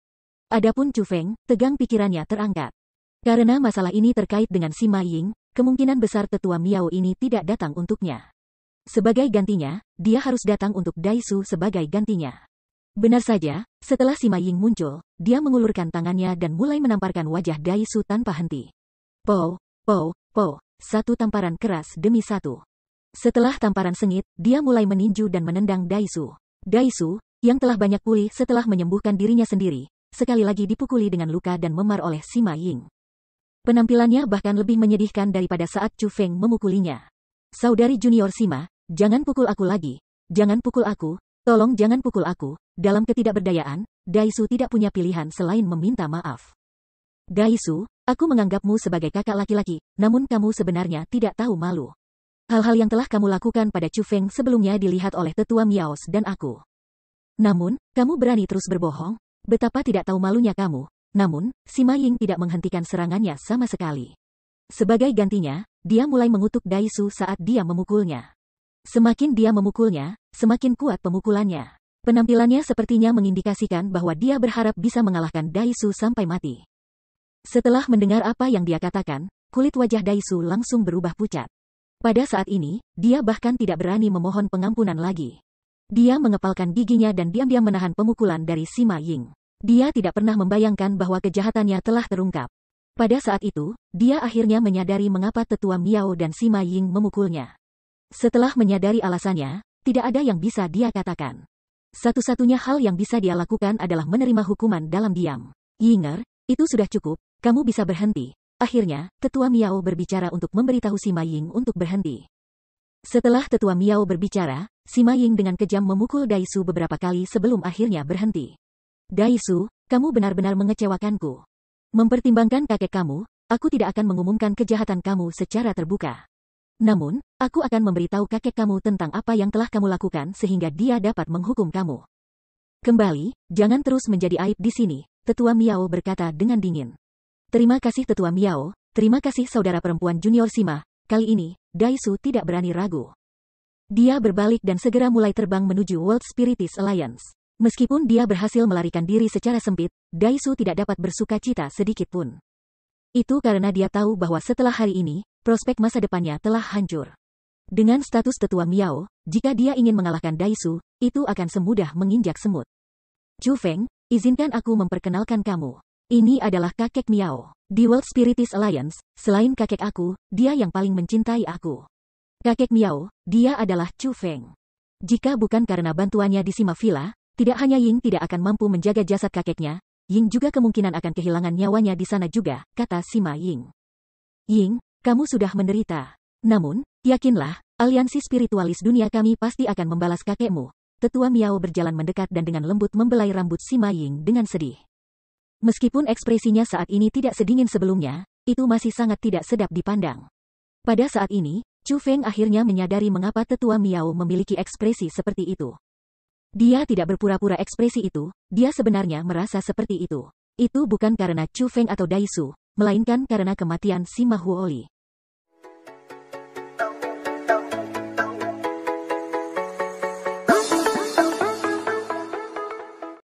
Adapun Chu Feng, tegang pikirannya terangkat. Karena masalah ini terkait dengan Sima Ying, kemungkinan besar tetua Miao ini tidak datang untuknya. Sebagai gantinya, dia harus datang untuk Daisu sebagai gantinya. Benar saja, setelah Sima Ying muncul, dia mengulurkan tangannya dan mulai menamparkan wajah Daisu tanpa henti. Po, po, po, satu tamparan keras demi satu. Setelah tamparan sengit, dia mulai meninju dan menendang Daisu. Daisu, yang telah banyak pulih setelah menyembuhkan dirinya sendiri, sekali lagi dipukuli dengan luka dan memar oleh Sima Ying. Penampilannya bahkan lebih menyedihkan daripada saat Chu Feng memukulinya. Saudari junior Sima, jangan pukul aku lagi, jangan pukul aku, Tolong jangan pukul aku, dalam ketidakberdayaan, Daisu tidak punya pilihan selain meminta maaf. Daisu, aku menganggapmu sebagai kakak laki-laki, namun kamu sebenarnya tidak tahu malu. Hal-hal yang telah kamu lakukan pada Chu Feng sebelumnya dilihat oleh tetua Miaos dan aku. Namun, kamu berani terus berbohong? Betapa tidak tahu malunya kamu. Namun, Si Ma Ying tidak menghentikan serangannya sama sekali. Sebagai gantinya, dia mulai mengutuk Daisu saat dia memukulnya. Semakin dia memukulnya, semakin kuat pemukulannya. Penampilannya sepertinya mengindikasikan bahwa dia berharap bisa mengalahkan Daisu sampai mati. Setelah mendengar apa yang dia katakan, kulit wajah Daisu langsung berubah pucat. Pada saat ini, dia bahkan tidak berani memohon pengampunan lagi. Dia mengepalkan giginya dan diam-diam menahan pemukulan dari Sima Ying. Dia tidak pernah membayangkan bahwa kejahatannya telah terungkap. Pada saat itu, dia akhirnya menyadari mengapa tetua Miao dan Sima Ying memukulnya. Setelah menyadari alasannya, tidak ada yang bisa dia katakan. Satu-satunya hal yang bisa dia lakukan adalah menerima hukuman dalam diam. Yinger, itu sudah cukup, kamu bisa berhenti. Akhirnya, tetua Miao berbicara untuk memberitahu Sima Ying untuk berhenti. Setelah tetua Miao berbicara, Sima Ying dengan kejam memukul Daisu beberapa kali sebelum akhirnya berhenti. Daisu, kamu benar-benar mengecewakanku. Mempertimbangkan kakek kamu, aku tidak akan mengumumkan kejahatan kamu secara terbuka. Namun, aku akan memberitahu kakek kamu tentang apa yang telah kamu lakukan sehingga dia dapat menghukum kamu. Kembali, jangan terus menjadi aib di sini, Tetua Miao berkata dengan dingin. Terima kasih Tetua Miao, terima kasih saudara perempuan junior Sima, kali ini, Daisu tidak berani ragu. Dia berbalik dan segera mulai terbang menuju World Spiritis Alliance. Meskipun dia berhasil melarikan diri secara sempit, Daisu tidak dapat bersuka cita sedikit pun. Itu karena dia tahu bahwa setelah hari ini, prospek masa depannya telah hancur. Dengan status tetua Miao, jika dia ingin mengalahkan Daisu, itu akan semudah menginjak semut. Chu Feng, izinkan aku memperkenalkan kamu. Ini adalah kakek Miao. Di World Spiritis Alliance, selain kakek aku, dia yang paling mencintai aku. Kakek Miao, dia adalah Chu Feng. Jika bukan karena bantuannya di Sima Villa, tidak hanya Ying tidak akan mampu menjaga jasad kakeknya, Ying juga kemungkinan akan kehilangan nyawanya di sana juga, kata Sima Ying. Ying, kamu sudah menderita. Namun, yakinlah, aliansi spiritualis dunia kami pasti akan membalas kakekmu. Tetua Miao berjalan mendekat dan dengan lembut membelai rambut si Maying dengan sedih. Meskipun ekspresinya saat ini tidak sedingin sebelumnya, itu masih sangat tidak sedap dipandang. Pada saat ini, Chu Feng akhirnya menyadari mengapa tetua Miao memiliki ekspresi seperti itu. Dia tidak berpura-pura ekspresi itu, dia sebenarnya merasa seperti itu. Itu bukan karena Chu Feng atau Daisu, melainkan karena kematian Sima Huoli.